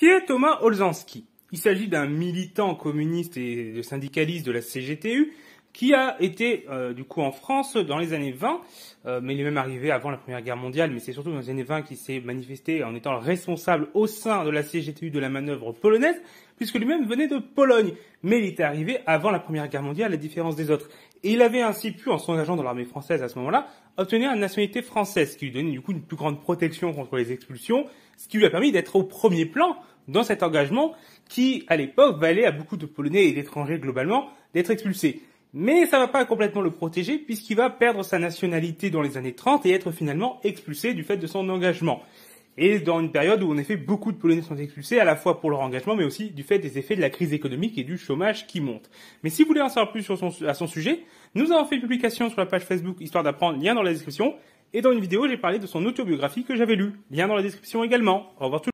Qui est Thomas Olzanski Il s'agit d'un militant communiste et syndicaliste de la CGTU qui a été euh, du coup en France dans les années 20, euh, mais il est même arrivé avant la Première Guerre mondiale, mais c'est surtout dans les années 20 qu'il s'est manifesté en étant responsable au sein de la CGTU de la manœuvre polonaise, puisque lui-même venait de Pologne, mais il était arrivé avant la Première Guerre mondiale, à la différence des autres. Et il avait ainsi pu, en s'engageant dans l'armée française à ce moment-là, obtenir une nationalité française, ce qui lui donnait du coup une plus grande protection contre les expulsions, ce qui lui a permis d'être au premier plan dans cet engagement qui, à l'époque, valait à beaucoup de Polonais et d'étrangers globalement d'être expulsés. Mais ça ne va pas complètement le protéger puisqu'il va perdre sa nationalité dans les années 30 et être finalement expulsé du fait de son engagement. Et dans une période où en effet beaucoup de Polonais sont expulsés à la fois pour leur engagement mais aussi du fait des effets de la crise économique et du chômage qui monte. Mais si vous voulez en savoir plus à son sujet, nous avons fait une publication sur la page Facebook Histoire d'apprendre, lien dans la description. Et dans une vidéo, j'ai parlé de son autobiographie que j'avais lue. Lien dans la description également. Au revoir tout